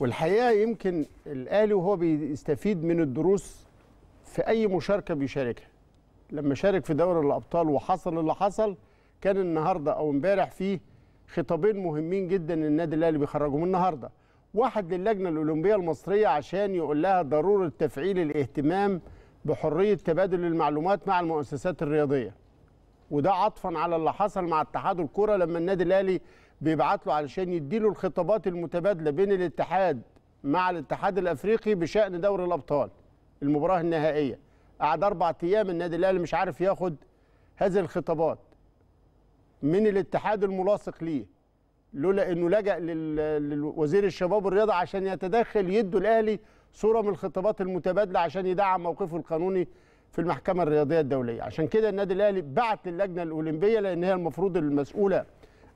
والحقيقه يمكن الاهلي وهو بيستفيد من الدروس في اي مشاركه بيشاركها لما شارك في دوري الابطال وحصل اللي حصل كان النهارده او امبارح فيه خطابين مهمين جدا النادي الاهلي بيخرجهم النهارده واحد للجنه الاولمبيه المصريه عشان يقول لها ضروره تفعيل الاهتمام بحريه تبادل المعلومات مع المؤسسات الرياضيه وده عطفا على اللي حصل مع اتحاد الكره لما النادي الاهلي بيبعت له علشان يديله الخطابات المتبادله بين الاتحاد مع الاتحاد الافريقي بشان دوري الابطال المباراه النهائيه قعد اربع ايام النادي الاهلي مش عارف ياخد هذه الخطابات من الاتحاد الملاصق ليه لولا انه لجا للوزير الشباب والرياضه عشان يتدخل يدوا الاهلي صوره من الخطابات المتبادله عشان يدعم موقفه القانوني في المحكمه الرياضيه الدوليه عشان كده النادي الاهلي بعت للجنه الاولمبيه لان هي المفروض المسؤوله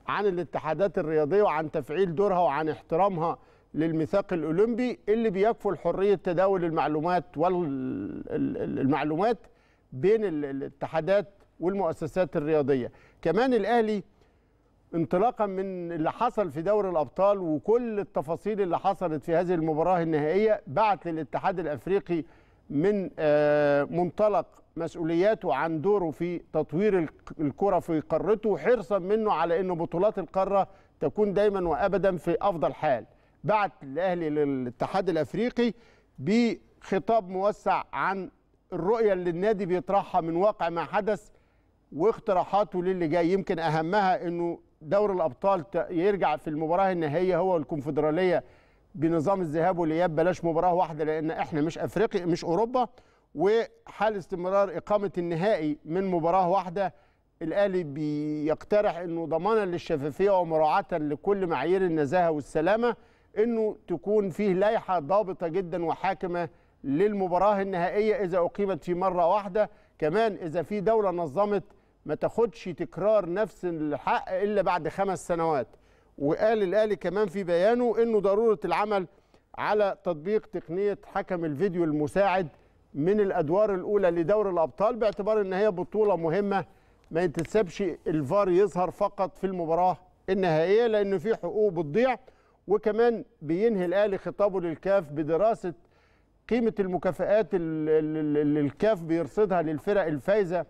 عن الاتحادات الرياضيه وعن تفعيل دورها وعن احترامها للميثاق الاولمبي اللي بيكفل حريه تداول المعلومات والمعلومات بين الاتحادات والمؤسسات الرياضيه كمان الاهلي انطلاقا من اللي حصل في دوري الابطال وكل التفاصيل اللي حصلت في هذه المباراه النهائيه بعت للاتحاد الافريقي من آه، منطلق مسؤولياته عن دوره في تطوير الكرة في قارته حرصا منه على أن بطولات القارة تكون دايما وأبدا في أفضل حال بعت الأهلي للاتحاد الأفريقي بخطاب موسع عن الرؤية اللي النادي بيطرحها من واقع ما حدث واقتراحاته للي جاي يمكن أهمها أنه دور الأبطال يرجع في المباراة النهائية هو الكونفدرالية بنظام الذهاب والاياب بلاش مباراه واحده لان احنا مش افريقيا مش اوروبا وحال استمرار اقامه النهائي من مباراه واحده الاهلي بيقترح انه ضمانا للشفافيه ومراعاه لكل معايير النزاهه والسلامه انه تكون فيه لائحه ضابطه جدا وحاكمه للمباراه النهائيه اذا اقيمت في مره واحده كمان اذا في دوله نظمت ما تاخدش تكرار نفس الحق الا بعد خمس سنوات وقال الاهلي كمان في بيانه انه ضروره العمل على تطبيق تقنيه حكم الفيديو المساعد من الادوار الاولى لدور الابطال باعتبار ان هي بطوله مهمه ما يتسبش الفار يظهر فقط في المباراه النهائيه لان في حقوق بتضيع وكمان بينهي الاهلي خطابه للكاف بدراسه قيمه المكافئات اللي الكاف بيرصدها للفرق الفايزه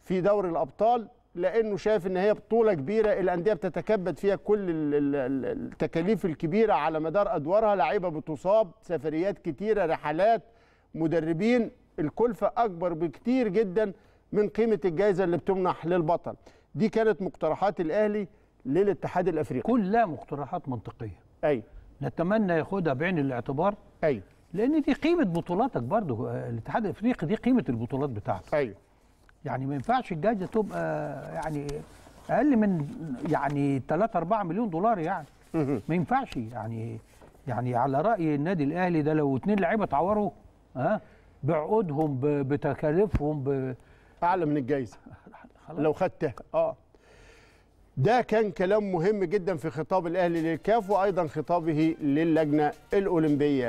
في دور الابطال لانه شايف ان هي بطوله كبيره الانديه بتتكبد فيها كل التكاليف الكبيره على مدار ادوارها لعيبه بتصاب سفريات كتيره رحلات مدربين الكلفه اكبر بكتير جدا من قيمه الجائزه اللي بتمنح للبطل دي كانت مقترحات الاهلي للاتحاد الافريقي كلها مقترحات منطقيه اي نتمنى ياخدها بعين الاعتبار اي لان دي قيمه بطولاتك برضه آه، الاتحاد الافريقي دي قيمه البطولات بتاعته ايوه يعني ما ينفعش الجائزه تبقى يعني اقل من يعني 3 4 مليون دولار يعني ما ينفعش يعني يعني على راي النادي الاهلي ده لو اتنين لعيبه اتعوروا ها بعقودهم بتكاليفهم ب... اعلى من الجائزه لو خدتها اه ده كان كلام مهم جدا في خطاب الاهلي للكاف وايضا خطابه للجنه الاولمبيه